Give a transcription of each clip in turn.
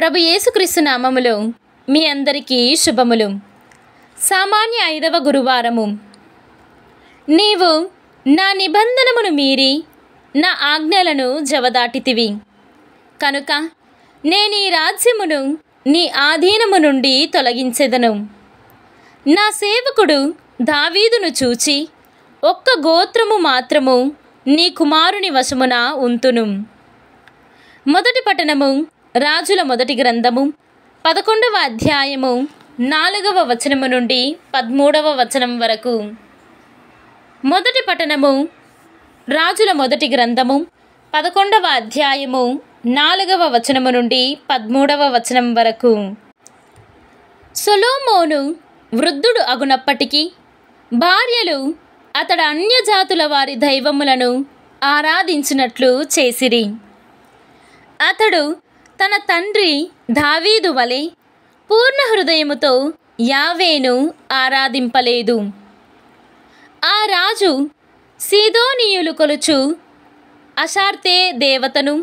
ప్రభు యేసుక్రీస్తు నామములు మీ అందరికీ శుభములు సామాన్య ఐదవ గురువారము నీవు నా నిబంధనమును మీరి నా ఆజ్ఞలను జవదాటితివి కనుక నేను ఈ రాజ్యమును నీ ఆధీనము నుండి తొలగించెదను నా సేవకుడు దావీదును చూచి ఒక్క గోత్రము మాత్రము నీ కుమారుని వశమున ఉంతును మొదటి పట్టణము రాజుల మొదటి గ్రంథము పదకొండవ అధ్యాయము నాలుగవ వచనము నుండి పదమూడవ వచనం వరకు మొదటి పఠనము రాజుల మొదటి గ్రంథము పదకొండవ అధ్యాయము నాలుగవ వచనము నుండి పదమూడవ వచనం వరకు సొలోమోను వృద్ధుడు అగునప్పటికీ భార్యలు అతడు అన్యజాతుల వారి దైవములను ఆరాధించినట్లు చేసిరి అతడు తన తండ్రి దావీదు వలె పూర్ణ హృదయముతో యావేను ఆరాధింపలేదు ఆ రాజు సీదోనీయులు కొలుచు అశార్తే దేవతను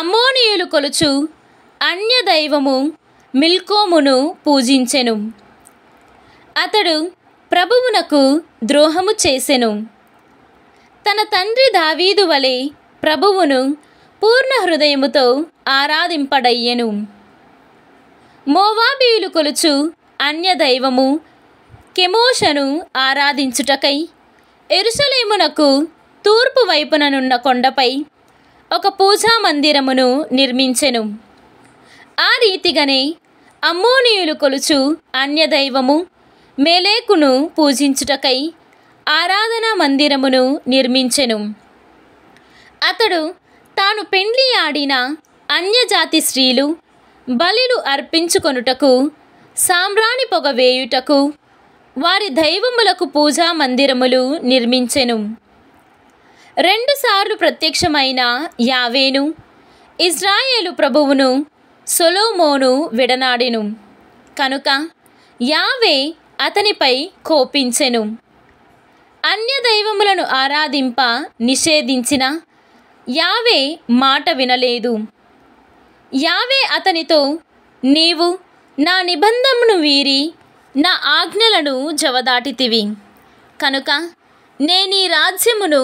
అమ్మోనీయులు కొలుచు అన్యదైవము మిల్కోమును పూజించెను అతడు ప్రభువునకు ద్రోహము చేసెను తన తండ్రి దావీదు వలె ప్రభువును పూర్ణ హృదయముతో ఆరాధింపడయ్యెను మోవాబీయులు కొలుచు అన్యదైవము కెమోషను ఆరాధించుటకై ఎరుసలేమునకు తూర్పు వైపుననున్న కొండపై ఒక పూజా మందిరమును నిర్మించెను ఆ రీతిగానే అమ్మోనియులు కొలుచు అన్యదైవము మేలేకును పూజించుటకై ఆరాధనా మందిరమును నిర్మించెను అతడు తాను పెండ్లి ఆడిన అన్యజాతి స్త్రీలు బలిలు అర్పించుకొనుటకు సామ్రాణి పొగ వేయుటకు వారి దైవములకు పూజా మందిరములు నిర్మించెను రెండుసార్లు ప్రత్యక్షమైన యావేను ఇజ్రాయేలు ప్రభువును సొలోమోను విడనాడెను కనుక యావే అతనిపై కోపించెను అన్య దైవములను ఆరాధింప నిషేధించిన యావే మాట వినలేదు యావే అతనితో నీవు నా నిబంధమును వీరి నా ఆజ్ఞలను జవదాటితివి కనుక నేను నీ రాజ్యమును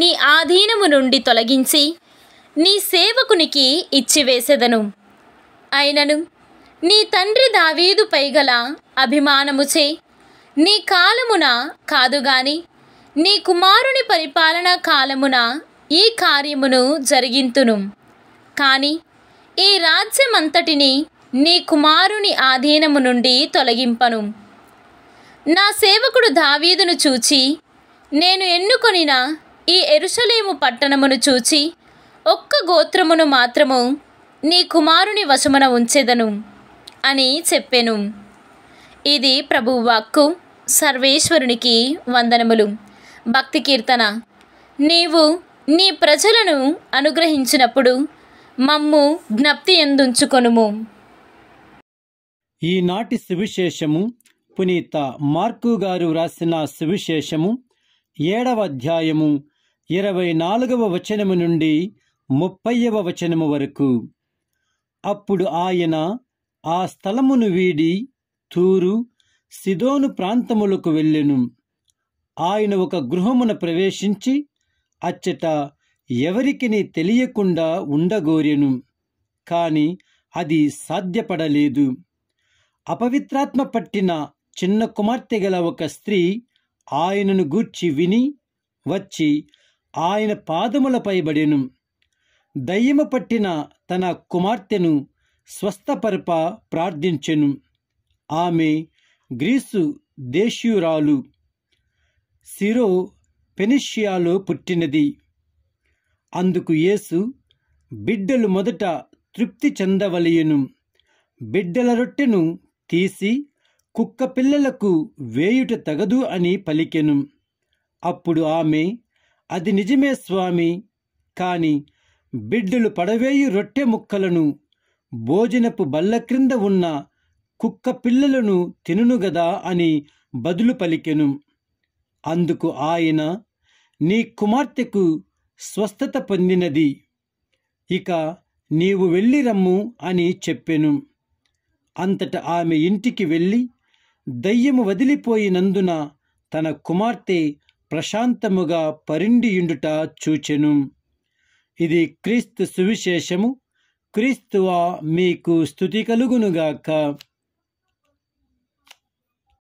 నీ ఆధీనము నుండి తొలగించి నీ సేవకునికి ఇచ్చివేసెదను అయినను నీ తండ్రి దావీదు గల అభిమానముచే నీ కాలమున కాదుగాని నీ కుమారుని పరిపాలనా కాలమున ఈ కార్యమును జరిగింతును కానీ ఈ రాజ్యమంతటిని నీ కుమారుని ఆధీనము నుండి తొలగింపను నా సేవకుడు దావీదును చూచి నేను ఎన్నుకొనిన ఈ ఎరుసలేము పట్టణమును చూచి ఒక్క గోత్రమును మాత్రము నీ కుమారుని వశమున ఉంచెదను అని చెప్పెను ఇది ప్రభువాక్కు సర్వేశ్వరునికి వందనములు భక్తి కీర్తన నీవు నీ ప్రజలను అనుగ్రహించినప్పుడు మమ్ము జ్ఞప్తి ఎందుంచుకొనుము ఈనాటి సువిశేషము పునీత మార్కు గారు వ్రాసిన సువిశేషము ఏడవ అధ్యాయము ఇరవై నాలుగవ వచనము నుండి ముప్పైవ వచనము వరకు అప్పుడు ఆయన ఆ స్థలమును వీడి తూరు సిదోను ప్రాంతములకు వెళ్ళెను ఆయన ఒక గృహమున ప్రవేశించి అచ్చట ఎవరికి తెలియకుండా ఉండగోరెను కాని అది సాధ్యపడలేదు అపవిత్రాత్మ పట్టిన చిన్న కుమార్తె గల ఒక స్త్రీ ఆయనను గూర్చి విని వచ్చి ఆయన పాదములపై బడెను దయ్యము పట్టిన తన కుమార్తెను స్వస్థపరప ప్రార్థించెను ఆమె గ్రీసు దేశీయురాలు సిరో పెనిషియాలో పుట్టినది అందుకు యేసు బిడ్డలు మొదట తృప్తి చెందవలయను బిడ్డల రొట్టెను తీసి కుక్క పిల్లలకు వేయుట తగదు అని పలికెను అప్పుడు ఆమె అది నిజమే స్వామి కాని బిడ్డలు పడవేయు రొట్టె ముక్కలను భోజనపు బల్ల క్రింద ఉన్న కుక్క పిల్లలను తినునుగదా అని బదులు పలికెను అందుకు ఆయన నీ కుమార్తెకు స్వస్థత పొందినది ఇక నీవు వెళ్ళి రమ్ము అని చెప్పెను అంతట ఆమె ఇంటికి వెళ్ళి దయ్యము వదిలిపోయినందున తన కుమార్తె ప్రశాంతముగా పరిండియుండుట చూచెను ఇది క్రీస్తు సువిశేషము క్రీస్తువా మీకు స్థుతి కలుగునుగాక